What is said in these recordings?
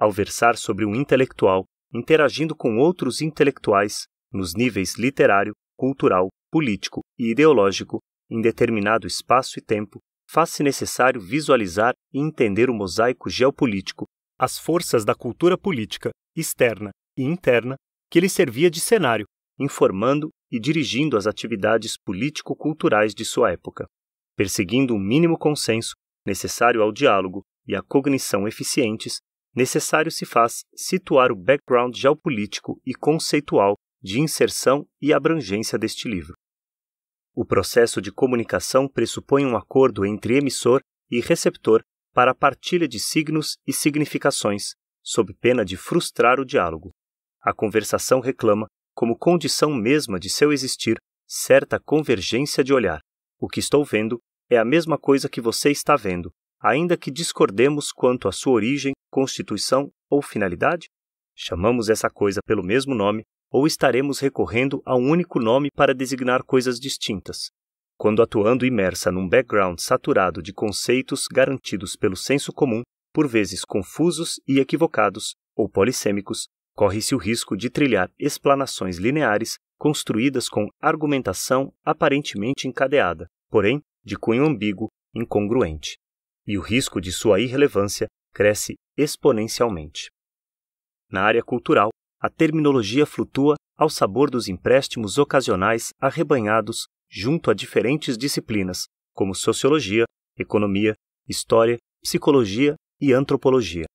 ao versar sobre um intelectual interagindo com outros intelectuais nos níveis literário, cultural, político e ideológico em determinado espaço e tempo, faz-se necessário visualizar e entender o mosaico geopolítico, as forças da cultura política, externa e interna, que lhe servia de cenário, informando e dirigindo as atividades político-culturais de sua época, perseguindo o um mínimo consenso necessário ao diálogo e à cognição eficientes necessário se faz situar o background geopolítico e conceitual de inserção e abrangência deste livro. O processo de comunicação pressupõe um acordo entre emissor e receptor para a partilha de signos e significações, sob pena de frustrar o diálogo. A conversação reclama, como condição mesma de seu existir, certa convergência de olhar. O que estou vendo é a mesma coisa que você está vendo, ainda que discordemos quanto à sua origem, constituição ou finalidade? Chamamos essa coisa pelo mesmo nome ou estaremos recorrendo a um único nome para designar coisas distintas. Quando atuando imersa num background saturado de conceitos garantidos pelo senso comum, por vezes confusos e equivocados ou polissêmicos, corre-se o risco de trilhar explanações lineares construídas com argumentação aparentemente encadeada, porém de cunho ambíguo, incongruente e o risco de sua irrelevância cresce exponencialmente. Na área cultural, a terminologia flutua ao sabor dos empréstimos ocasionais arrebanhados junto a diferentes disciplinas, como sociologia, economia, história, psicologia e antropologia.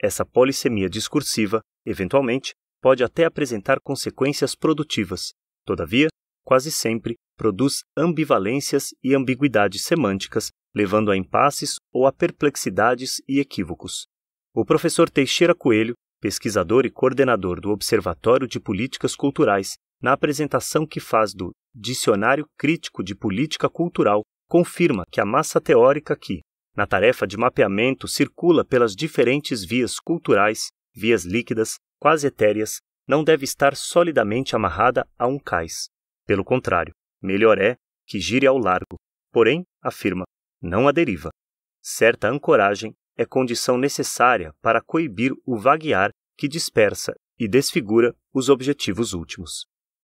Essa polissemia discursiva, eventualmente, pode até apresentar consequências produtivas, todavia, quase sempre produz ambivalências e ambiguidades semânticas, levando a impasses ou a perplexidades e equívocos. O professor Teixeira Coelho, pesquisador e coordenador do Observatório de Políticas Culturais, na apresentação que faz do Dicionário Crítico de Política Cultural, confirma que a massa teórica que, na tarefa de mapeamento, circula pelas diferentes vias culturais, vias líquidas, quase etéreas, não deve estar solidamente amarrada a um cais. Pelo contrário, Melhor é que gire ao largo, porém, afirma, não a deriva. Certa ancoragem é condição necessária para coibir o vaguear que dispersa e desfigura os objetivos últimos.